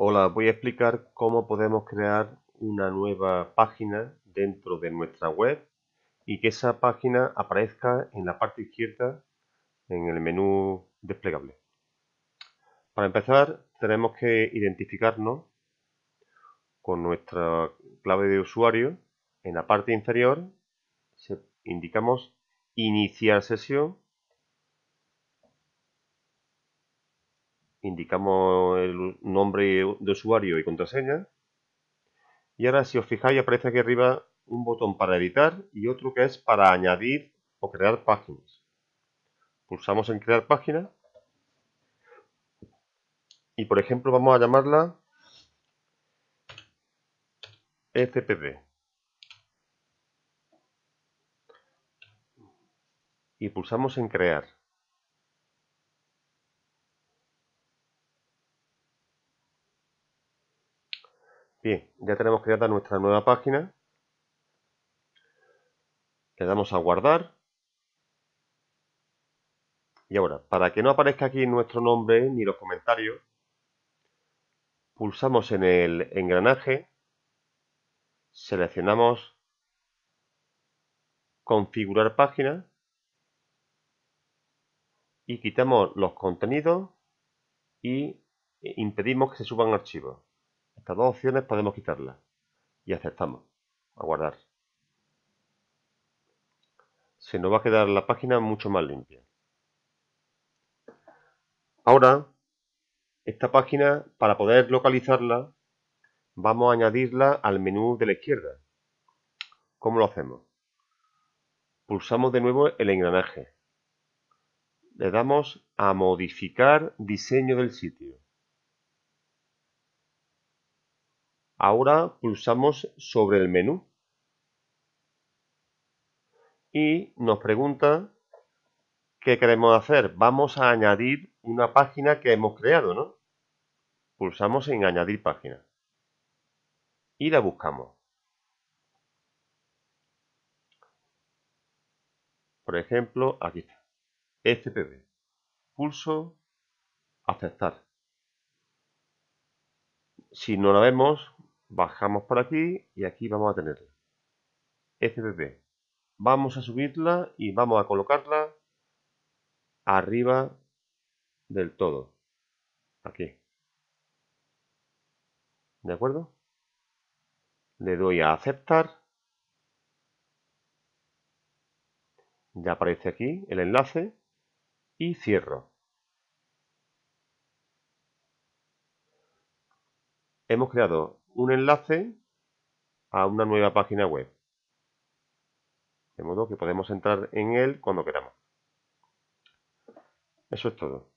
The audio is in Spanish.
Hola, voy a explicar cómo podemos crear una nueva página dentro de nuestra web y que esa página aparezca en la parte izquierda en el menú desplegable. Para empezar tenemos que identificarnos con nuestra clave de usuario. En la parte inferior indicamos iniciar sesión indicamos el nombre de usuario y contraseña. Y ahora si os fijáis aparece aquí arriba un botón para editar y otro que es para añadir o crear páginas. Pulsamos en crear página. Y por ejemplo vamos a llamarla FPP. E y pulsamos en crear. Bien, ya tenemos creada nuestra nueva página. Le damos a guardar. Y ahora, para que no aparezca aquí nuestro nombre ni los comentarios, pulsamos en el engranaje, seleccionamos configurar página y quitamos los contenidos y impedimos que se suban archivos. Estas dos opciones podemos quitarlas y aceptamos a guardar. Se nos va a quedar la página mucho más limpia. Ahora, esta página, para poder localizarla, vamos a añadirla al menú de la izquierda. ¿Cómo lo hacemos? Pulsamos de nuevo el engranaje. Le damos a modificar diseño del sitio. Ahora pulsamos sobre el menú y nos pregunta qué queremos hacer. Vamos a añadir una página que hemos creado, ¿no? Pulsamos en añadir página y la buscamos. Por ejemplo, aquí está. FPV. Pulso aceptar. Si no la vemos, Bajamos por aquí y aquí vamos a tener. FPP. Vamos a subirla y vamos a colocarla arriba del todo. Aquí. ¿De acuerdo? Le doy a aceptar. Ya aparece aquí el enlace y cierro. Hemos creado un enlace a una nueva página web. De modo que podemos entrar en él cuando queramos. Eso es todo.